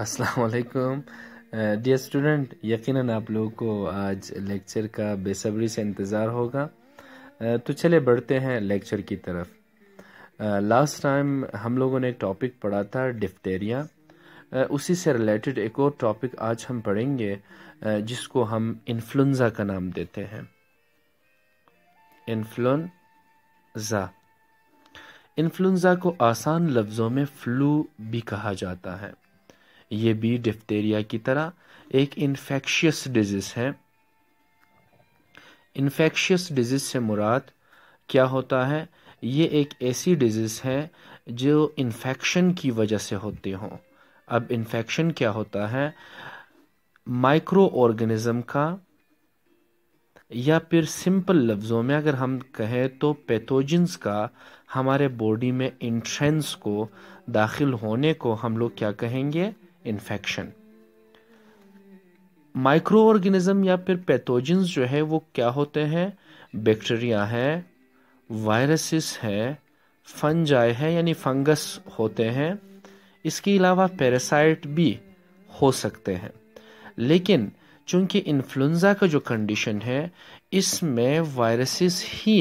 अस्सलाम वालेकुम dear student यकीनन आप लोगों को आज लेक्चर का बेसब्री से इंतज़ार होगा तो चले बढ़ते हैं लेक्चर की तरफ लास्ट टाइम हम लोगों ने एक टॉपिक पढ़ा था डिफ्टेरिया उसी से रिलेटेड एक और टॉपिक आज हम पढ़ेंगे जिसको हम इन्फ्लुन्ज़ा का नाम देते हैं इन्फ्लुन्ज़ा इन्फ्लुन्ज़ा को आसान लफ्ज़ों में फ्लू भी कहा जाता है ये भी डिफ्टेरिया की तरह एक इन्फेक्शियस डिजीज़ है इन्फेक्शियस डिजीज़ से मुराद क्या होता है ये एक ऐसी डिजीज़ है जो इन्फेक्शन की वजह से होती हो अब इन्फेक्शन क्या होता है माइक्रो ऑर्गेनिज़म का या फिर सिंपल लफ्ज़ों में अगर हम कहें तो पैथोजेंस का हमारे बॉडी में इंट्रेंस को दाखिल होने को हम लोग क्या कहेंगे इन्फेक्शन माइक्रो ऑर्गेनिज्म या फिर पैथोजेंस जो है वो क्या होते हैं बैक्टीरिया है वायरसेस है फंजाई है यानी फंगस होते हैं इसके अलावा पैरासाइट भी हो सकते हैं लेकिन चूंकि इन्फ्लुंजा का जो कंडीशन है इसमें वायरसेस ही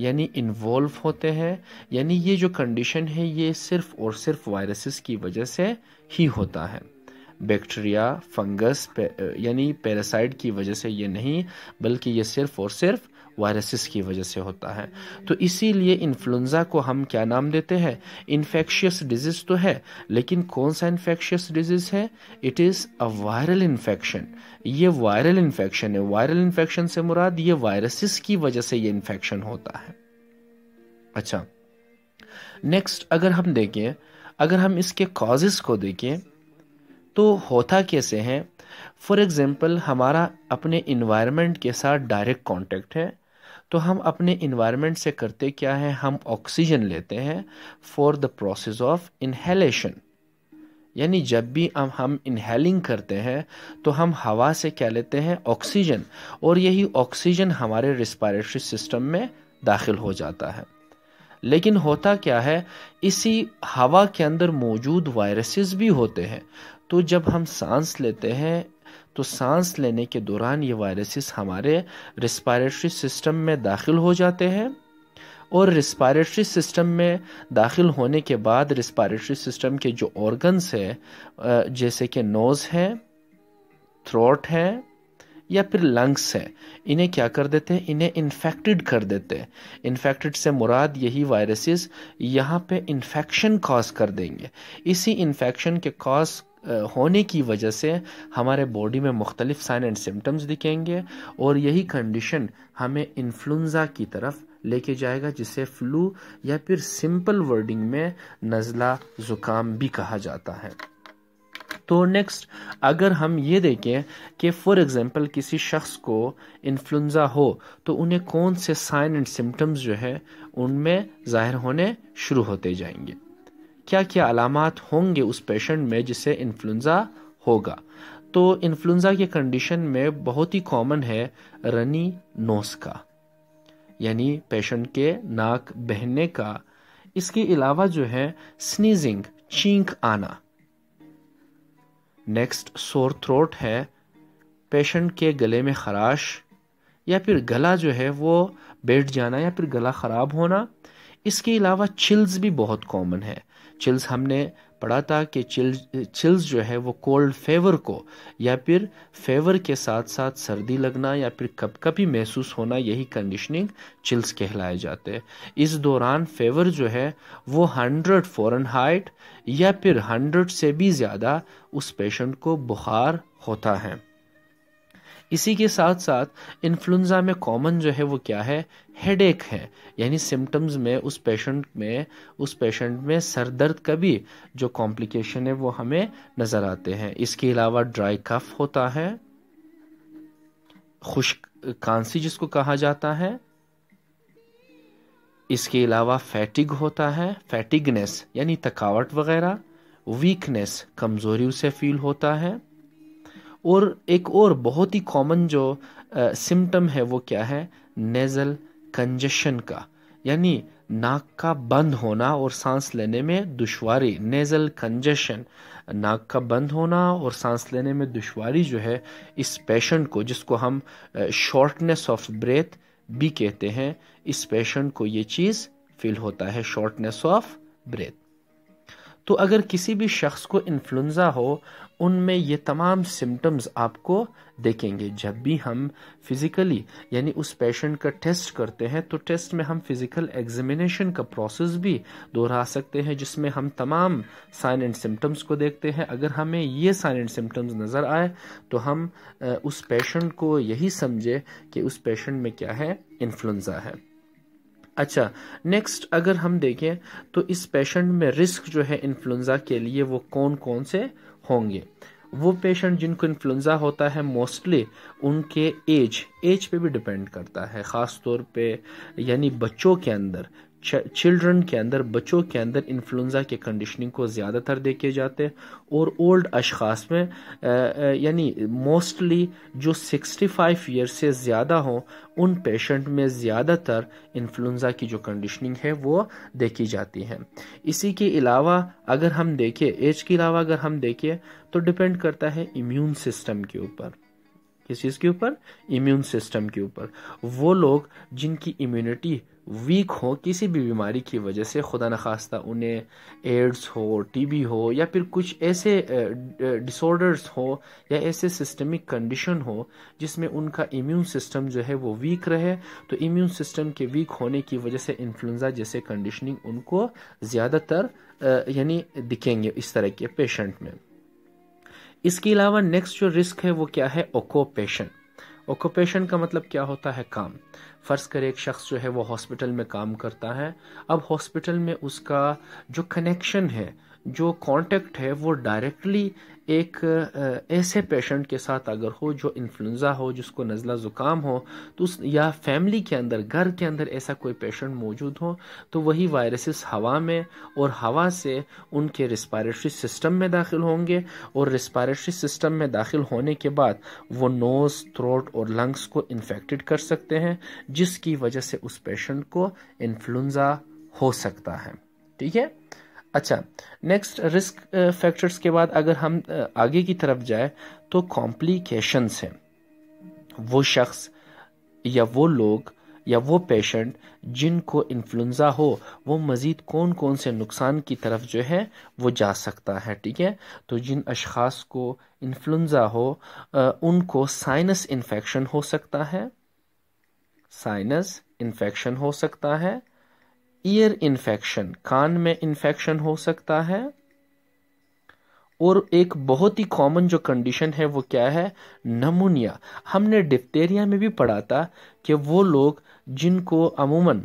यानी इन्वॉल्व होते हैं यानी ये जो कंडीशन है ये सिर्फ और सिर्फ वायरसेस की वजह से ही होता है बैक्टीरिया फंगस पे, यानी पैरासाइट की वजह से ये नहीं बल्कि ये सिर्फ और सिर्फ वायरसेस की वजह से होता है तो इसीलिए इन्फ्लुन्ज़ा को हम क्या नाम देते हैं इन्फेक्शियस डिजीज़ तो है लेकिन कौन सा इन्फेक्शियस डिजीज़ है it is a viral infection ये वायरल इन्फेक्शन है वायरल इन्फेक्शन से मुराद ये वायरसेस की वजह से ये इन्फेक्शन होता है अच्छा नेक्स्ट अगर हम देखें अगर हम इसके कॉजेस को देखें तो होता कैसे हैं फॉर एग्ज़ाम्पल हमारा अपने इन्वायरमेंट के साथ डायरेक्ट कॉन्टेक्ट है तो हम अपने इन्वायरमेंट से करते क्या है हम ऑक्सीजन लेते हैं for the process of inhalation यानी जब भी हम हम इन्हेलिंग करते हैं तो हम हवा से क्या लेते हैं ऑक्सीजन और यही ऑक्सीजन हमारे रिस्पायरेटरी सिस्टम में दाखिल हो जाता है लेकिन होता क्या है इसी हवा के अंदर मौजूद वायरसेस भी होते हैं तो जब हम सांस लेते हैं तो सांस लेने के दौरान ये वायरसेस हमारे रिस्पायरेटरी सिस्टम में दाखिल हो जाते हैं और रिस्पायरेटरी सिस्टम में दाखिल होने के बाद रिस्पायरेटरी सिस्टम के जो ऑर्गन्स है जैसे कि नोज़ है थ्रोट है या फिर लंग्स हैं इन्हें क्या कर देते हैं इन्हें इन्फेक्टेड कर देते हैं इन्फेक्टेड से मुराद यही वायरसेस यहाँ पे इन्फेक्शन कॉज कर देंगे इसी इन्फेक्शन के कॉज होने की वजह से हमारे बॉडी में मुख्तलिफ साइन एंड सिम्टम्स दिखेंगे और यही कंडीशन हमें इन्फ्लुंजा की तरफ लेके जाएगा जिसे फ्लू या फिर सिंपल वर्डिंग में नज़ला ज़ुकाम भी कहा जाता है तो नेक्स्ट अगर हम ये देखें कि फॉर एग्ज़ाम्पल किसी शख्स को इन्फ्लुंज़ा हो तो उन्हें कौन से साइन एंड सिम्टम्स जो है उनमें ज़ाहिर होने शुरू होते जाएंगे क्या क्या अलामत होंगे उस पेशेंट में जिसे इन्फ्लुन्ज़ा होगा तो इन्फ्लुन्ज़ा के कंडीशन में बहुत ही कॉमन है रनी नोस का यानी पेशेंट के नाक बहने का इसके अलावा जो है स्नीजिंग चींक आना नेक्स्ट सोर थ्रोट है पेशेंट के गले में खराश या फिर गला जो है वो बैठ जाना या फिर गला ख़राब होना इसके अलावा चिल्स भी बहुत कॉमन है चिल्स हमने पढ़ा था कि चिल चिल्स जो है वो कोल्ड फेवर को या फिर फेवर के साथ साथ सर्दी लगना या फिर कप कभी महसूस होना यही कंडीशनिंग चिल्स कहलाए जाते हैं इस दौरान फेवर जो है वो हंड्रेड फॉरन हाइट या फिर हंड्रेड से भी ज़्यादा उस पेशेंट को बुखार होता है इसी के साथ साथ इन्फ्लुन्ज़ा में कॉमन जो है वो क्या है हेडेक है यानी सिम्टम्स में उस पेशेंट में उस पेशेंट में सर दर्द का भी जो कॉम्प्लिकेशन है वो हमें नज़र आते हैं इसके अलावा ड्राई कफ होता है खुश कांसी जिसको कहा जाता है इसके अलावा फैटिग होता है फैटिगनेस यानी थकावट वगैरह वीकनेस कमज़ोरी उसे फील होता है और एक और बहुत ही कॉमन जो सिम्टम है वो क्या है नेज़ल कंजेशन का यानी नाक का बंद होना और सांस लेने में दुश्वारी नेज़ल कंजेशन नाक का बंद होना और सांस लेने में दुश्वारी जो है इस पेशेंट को जिसको हम शॉर्टनेस ऑफ ब्रेथ भी कहते हैं इस पेशेंट को ये चीज़ फील होता है शॉर्टनेस ऑफ ब्रेथ तो अगर किसी भी शख्स को इन्फ्लुन्ज़ा हो उनमें ये तमाम सिम्टम्स आपको देखेंगे जब भी हम फिज़िकली यानी उस पेशेंट का टेस्ट करते हैं तो टेस्ट में हम फिज़िकल एग्जामिनेशन का प्रोसेस भी दोहरा सकते हैं जिसमें हम तमाम साइन एंड सिम्टम्स को देखते हैं अगर हमें ये साइन एंड सिम्टम्स नज़र आए तो हम उस पेशेंट को यही समझे कि उस पेशेंट में क्या है इन्फ्लुन्ज़ा है अच्छा नेक्स्ट अगर हम देखें तो इस पेशेंट में रिस्क जो है इन्फ्लुंजा के लिए वो कौन कौन से होंगे वो पेशेंट जिनको इन्फ्लुंजा होता है मोस्टली उनके एज एज पे भी डिपेंड करता है ख़ास तौर पे यानी बच्चों के अंदर चिल्ड्रन के अंदर बच्चों के अंदर इन्फ्लुंज़ा के कंडीशनिंग को ज़्यादातर देखे जाते हैं और ओल्ड अशखास में यानी मोस्टली जो 65 ईयर से ज़्यादा हो उन पेशेंट में ज़्यादातर इन्फ्लुंज़ा की जो कंडीशनिंग है वो देखी जाती है इसी के अलावा अगर हम देखें एज के अलावा अगर हम देखें तो डिपेंड करता है इम्यून सिस्टम के ऊपर किस चीज़ के ऊपर इम्यून सिस्टम के ऊपर वो लोग जिनकी इम्यूनिटी वीक हो किसी भी बीमारी की वजह से खुदा न खास्ता उन्हें एड्स हो टीबी हो या फिर कुछ ऐसे डिसऑर्डर्स हो या ऐसे सिस्टमिक कंडीशन हो जिसमें उनका इम्यून सिस्टम जो है वो वीक रहे तो इम्यून सिस्टम के वीक होने की वजह से इन्फ्लुन्ज़ा जैसे कंडीशनिंग उनको ज़्यादातर यानी दिखेंगे इस तरह के पेशेंट में इसके अलावा नेक्स्ट जो रिस्क है वो क्या है ओकोपेशन ऑक्यूपेशन का मतलब क्या होता है काम फ़र्ज़ करें एक शख्स जो है वो हॉस्पिटल में काम करता है अब हॉस्पिटल में उसका जो कनेक्शन है जो कांटेक्ट है वो डायरेक्टली एक ऐसे पेशेंट के साथ अगर हो जो इन्फ्लुंज़ा हो जिसको नज़ला ज़ुकाम हो तो उस या फैमिली के अंदर घर के अंदर ऐसा कोई पेशेंट मौजूद हो तो वही वायरसेस हवा में और हवा से उनके रिस्पायरेटरी सिस्टम में दाखिल होंगे और रिस्पायरेटरी सिस्टम में दाखिल होने के बाद वो नोज़ थ्रोट और लंग्स को इन्फेक्टेड कर सकते हैं जिसकी वजह से उस पेशेंट को इन्फ्लुज़ा हो सकता है ठीक है अच्छा नेक्स्ट रिस्क फैक्टर्स के बाद अगर हम uh, आगे की तरफ जाए तो कॉम्प्लिकेशंस हैं वो शख्स या वो लोग या वो पेशेंट जिनको इन्फ्लुंज़ा हो वो मज़ीद कौन कौन से नुकसान की तरफ जो है वो जा सकता है ठीक है तो जिन अशखास को इन्फ्लुंजा हो uh, उनको साइनस इन्फेक्शन हो सकता है साइनस इन्फेक्शन हो सकता है ईयर इन्फेक्शन कान में इन्फेक्शन हो सकता है और एक बहुत ही कॉमन जो कंडीशन है वो क्या है नमूनिया हमने डिप्टेरिया में भी पढ़ा था कि वो लोग जिनको अमूमन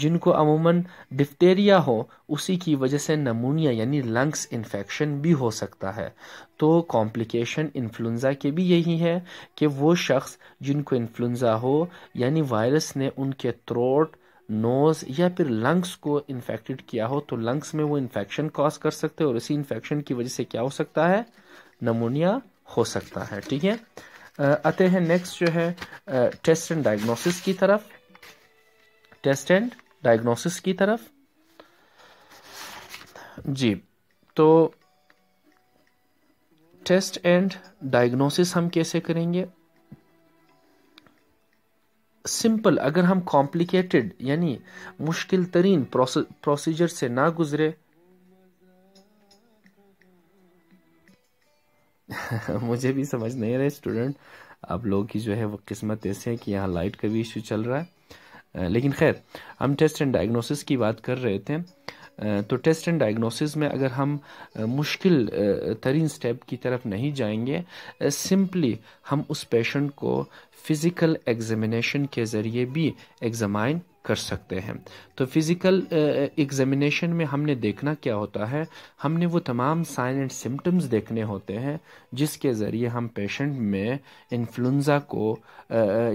जिनको अमूमन डिप्टेरिया हो उसी की वजह से नमूनिया यानी लंग्स इन्फेक्शन भी हो सकता है तो कॉम्प्लिकेशन इन्फ्लुन्ज़ा के भी यही है कि वो शख्स जिनको इन्फ्लुन्ज़ा हो यानी वायरस ने उनके थ्रोट नोज़ या फिर लंग्स को इन्फेक्टेड किया हो तो लंग्स में वो इन्फेक्शन कॉज कर सकते हैं और इसी इन्फेक्शन की वजह से क्या हो सकता है नमोनिया हो सकता है ठीक है आते हैं नेक्स्ट जो है टेस्ट एंड डायग्नोसिस की तरफ टेस्ट एंड डायग्नोसिस की तरफ जी तो टेस्ट एंड डायग्नोसिस हम कैसे करेंगे सिंपल अगर हम कॉम्प्लिकेटेड यानी मुश्किल तरीन प्रोसीजर से ना गुजरे मुझे भी समझ नहीं रहे स्टूडेंट आप लोगों की जो है वो किस्मत ऐसे है कि यहाँ लाइट का भी इशू चल रहा है लेकिन खैर हम टेस्ट एंड डायग्नोसिस की बात कर रहे थे तो टेस्ट एंड डायग्नोसिस में अगर हम मुश्किल तरीन स्टेप की तरफ नहीं जाएंगे सिंपली हम उस पेशेंट को फ़िज़िकल एग्जामिनेशन के ज़रिए भी एग्ज़ामाइन कर सकते हैं तो फिज़िकल एग्जामिनेशन में हमने देखना क्या होता है हमने वो तमाम साइन एंड सिम्टम्स देखने होते हैं जिसके ज़रिए हम पेशेंट में इन्फ्लुन्ज़ा को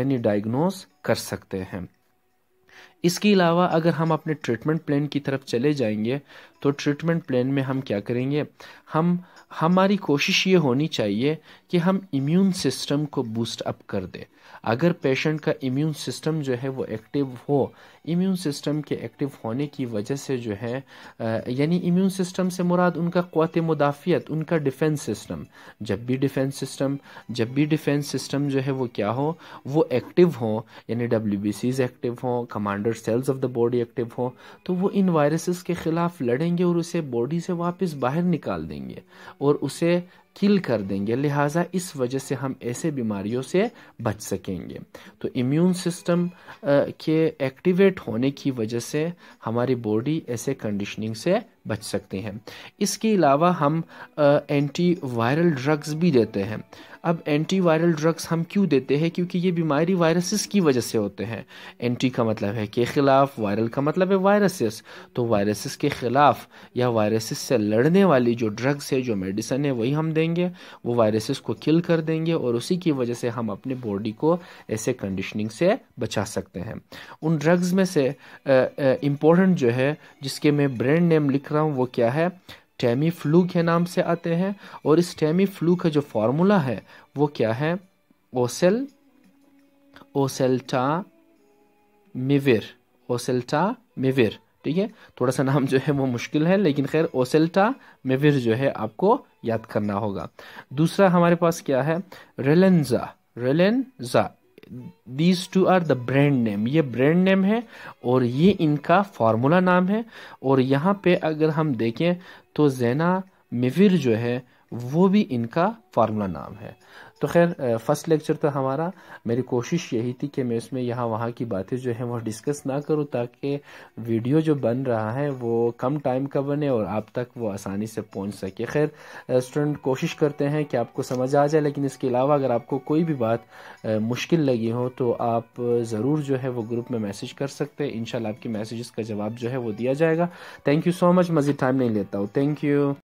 यानी डायग्नोस कर सकते हैं इसके अलावा अगर हम अपने ट्रीटमेंट प्लान की तरफ चले जाएंगे तो ट्रीटमेंट प्लान में हम क्या करेंगे हम हमारी कोशिश ये होनी चाहिए कि हम इम्यून सिस्टम को बूस्ट अप कर दें अगर पेशेंट का इम्यून सिस्टम जो है वो एक्टिव हो इम्यून सिस्टम के एक्टिव होने की वजह से जो है यानी इम्यून सिस्टम से मुराद उनका क़वत मुदाफ़ियत उनका डिफेंस सिस्टम जब भी डिफेंस सिस्टम जब भी डिफेंस सिस्टम जो है वो क्या हो वो एक्टिव हो यानी डब्ल्यू बी सीज एक्टिव हों commander cells of the body active हो तो वो इन वायरसेस के ख़िलाफ़ लड़ें जाएंगे और उसे बॉडी से वापस बाहर निकाल देंगे और उसे किल कर देंगे लिहाजा इस वजह से हम ऐसे बीमारियों से बच सकेंगे तो इम्यून सिस्टम के एक्टिवेट होने की वजह से हमारी बॉडी ऐसे कंडीशनिंग से बच सकते हैं इसके अलावा हम एंटी वायरल ड्रग्स भी देते हैं अब एंटीवायरल ड्रग्स हम क्यों देते हैं क्योंकि ये बीमारी वायरसेस की वजह से होते हैं एंटी का मतलब है के ख़िलाफ़ वायरल का मतलब है वायरसेस तो वायरसेस के ख़िलाफ़ या वायरसेस से लड़ने वाली जो ड्रग्स है जो मेडिसन है वही हम देंगे वो वायरसेस को किल कर देंगे और उसी की वजह से हम अपने बॉडी को ऐसे कंडीशनिंग से बचा सकते हैं उन ड्रग्स में से इम्पोर्टेंट जो है जिसके मैं ब्रांड नेम लिख रहा हूँ वो क्या है टेमी फ्लू के नाम से आते हैं और इस टेमी फ्लू का जो फार्मूला है वो क्या है ओसेल ओसेल्टा मिविर ओसेल्टा मिविर ठीक है थोड़ा सा नाम जो है वो मुश्किल है लेकिन खैर ओसेल्टा मेविर जो है आपको याद करना होगा दूसरा हमारे पास क्या है Relenza Relenza these two are the brand name ये ब्रांड नेम है और ये इनका फार्मूला नाम है और यहाँ पे अगर हम देखें तो जैना मिविर जो है वो भी इनका फार्मूला नाम है तो खैर फर्स्ट लेक्चर था हमारा मेरी कोशिश यही थी कि मैं इसमें यहाँ वहाँ की बातें जो है वो डिस्कस ना करूँ ताकि वीडियो जो बन रहा है वो कम टाइम का बने और आप तक वो आसानी से पहुँच सके खैर स्टूडेंट कोशिश करते हैं कि आपको समझ आ जाए लेकिन इसके अलावा अगर आपको कोई भी बात मुश्किल लगी हो तो आप ज़रूर जो है वो ग्रुप में मैसेज कर सकते हैं इनशाला आपकी मैसेज का जवाब जो है वो दिया जाएगा थैंक यू सो मच मज़ीद टाइम नहीं लेता हूँ थैंक यू